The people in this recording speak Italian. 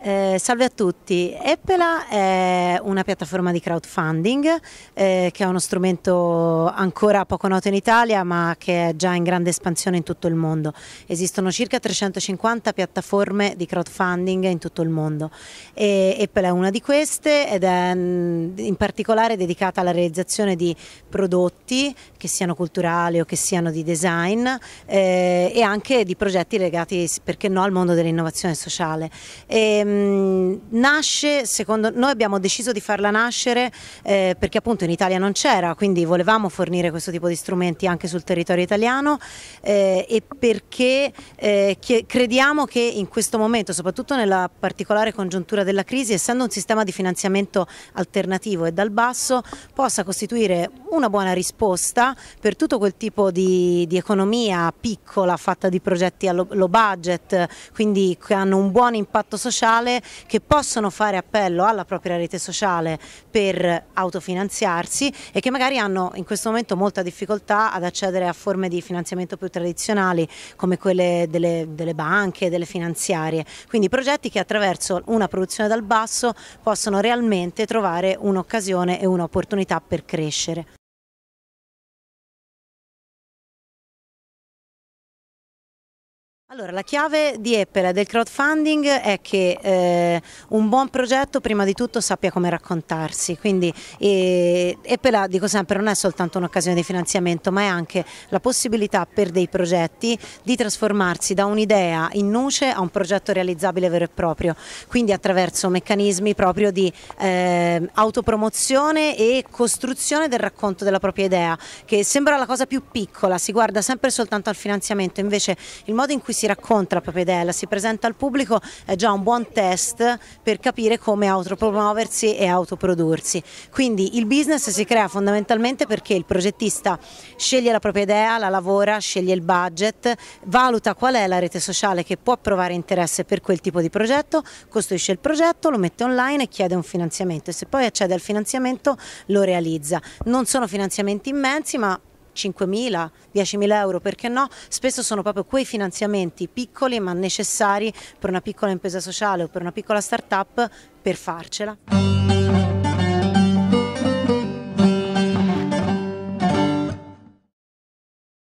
Eh, salve a tutti, Eppela è una piattaforma di crowdfunding eh, che è uno strumento ancora poco noto in Italia ma che è già in grande espansione in tutto il mondo. Esistono circa 350 piattaforme di crowdfunding in tutto il mondo. E Eppela è una di queste ed è mm, in particolare dedicata alla realizzazione di prodotti che siano culturali o che siano di design eh, e anche di progetti legati, perché no, al mondo dell'innovazione sociale. E, ehm, Ehm, nasce, secondo noi abbiamo deciso di farla nascere eh, perché appunto in Italia non c'era, quindi volevamo fornire questo tipo di strumenti anche sul territorio italiano eh, e perché eh, che crediamo che in questo momento, soprattutto nella particolare congiuntura della crisi, essendo un sistema di finanziamento alternativo e dal basso, possa costituire una buona risposta per tutto quel tipo di, di economia piccola fatta di progetti a low budget, quindi che hanno un buon impatto sociale sociale che possono fare appello alla propria rete sociale per autofinanziarsi e che magari hanno in questo momento molta difficoltà ad accedere a forme di finanziamento più tradizionali come quelle delle, delle banche, delle finanziarie. Quindi progetti che attraverso una produzione dal basso possono realmente trovare un'occasione e un'opportunità per crescere. Allora, la chiave di e del crowdfunding è che eh, un buon progetto prima di tutto sappia come raccontarsi, quindi eh, Eppera, dico sempre, non è soltanto un'occasione di finanziamento, ma è anche la possibilità per dei progetti di trasformarsi da un'idea in nuce a un progetto realizzabile vero e proprio, quindi attraverso meccanismi proprio di eh, autopromozione e costruzione del racconto della propria idea, che sembra la cosa più piccola, si guarda sempre soltanto al finanziamento, invece il modo in cui si racconta la papedella, si presenta al pubblico è già un buon test per capire come autopromuoversi e autoprodursi. Quindi il business si crea fondamentalmente perché il progettista sceglie la propria idea, la lavora, sceglie il budget, valuta qual è la rete sociale che può provare interesse per quel tipo di progetto, costruisce il progetto, lo mette online e chiede un finanziamento e se poi accede al finanziamento lo realizza. Non sono finanziamenti immensi ma 5.000, 10.000 euro, perché no? Spesso sono proprio quei finanziamenti piccoli ma necessari per una piccola impresa sociale o per una piccola start-up per farcela.